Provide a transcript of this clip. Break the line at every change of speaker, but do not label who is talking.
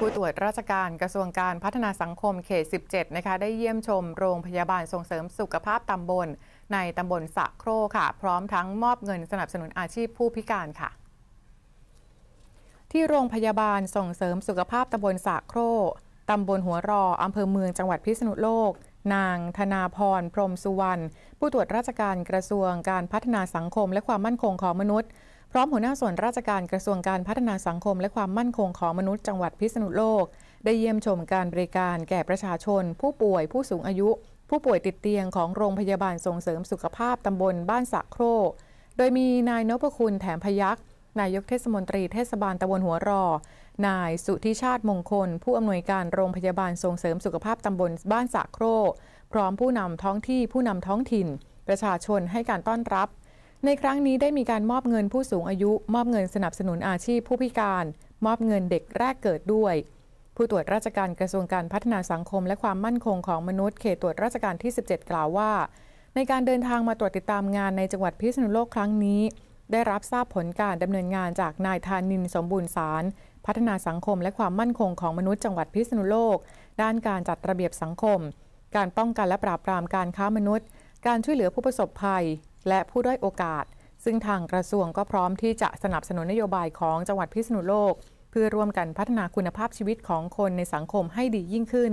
ผู้ตรวจราชการกระทรวงการพัฒนาสังคมเขต17นะคะได้เยี่ยมชมโรงพยาบาลส่งเสริมสุขภาพตำบล ในตำบลสะโครค่ะ พร้อมทั้งมอบเงินสนับสนุนอาชีพผู้พิการค่ะ ที่โรงพยาบาลส่งเสริมสุขภาพตำบลสะโครตำบลหัวรออำเภอเมืองจังหวัดพิษณุโลกนางธนาพรพรมสุวรรณผู้ตรวจราชการกระทรวงการพัฒนาสังคมและความมั่นคงของมนุษย์พร้อมหัวหน้าส่วนราชการกระทรวงการพัฒนาสังคมและความมั่นคงของมนุษย์จังหวัดพิษณุโลก ได้เยี่ยมชมการบริการแก่ประชาชน ผู้ป่วยผู้สูงอายุ ผู้ป่วยติดเตียงของโรงพยาบาลส่งเสริมสุขภาพตำบลบ้านสะโคร โดยมีนายนพคุณแถมพยักษนายกเทศมนตรีเทศบาลตะบนหัวรอ นายสุธิชาติมงคล ผู้อำนวยการโรงพยาบาลส่งเสริมสุขภาพตำบลบ้านสะโครพร้อมผู้นำท้องที่ผู้นำท้องถิ่น ประชาชนให้การต้อนรับในครั้งนี้ได้มีการมอบเงินผู้สูงอายุมอบเงินสนับสนุนอาชีพผู้พิการ มอบเงินเด็กแรกเกิดด้วย ผู้ตรวจราชการกระทรวงการพัฒนาสังคม และความมั่นคงของมนุษย์เขตตรวจราชการที่ 17 กล่าวว่า ในการเดินทางมาตรวจติดตามงานในจังหวัดพิษณุโลกครั้งนี้ ได้รับทราบผลการดำเนินงานจากนายธานินสมบูรณ์สารพัฒนาสังคมและความมั่นคงของมนุษย์จังหวัดพิษณุโลก ด้านการจัดระเบียบสังคม การป้องกันและปราบปรามการค้ามนุษย์การช่วยเหลือผู้ประสบภัยและผู้ด้อยโอกาส ซึ่งทางกระทรวงก็พร้อมที่จะสนับสนุนนโยบายของจังหวัดพิษณุโลก เพื่อร่วมกันพัฒนาคุณภาพชีวิตของคนในสังคมให้ดียิ่งขึ้น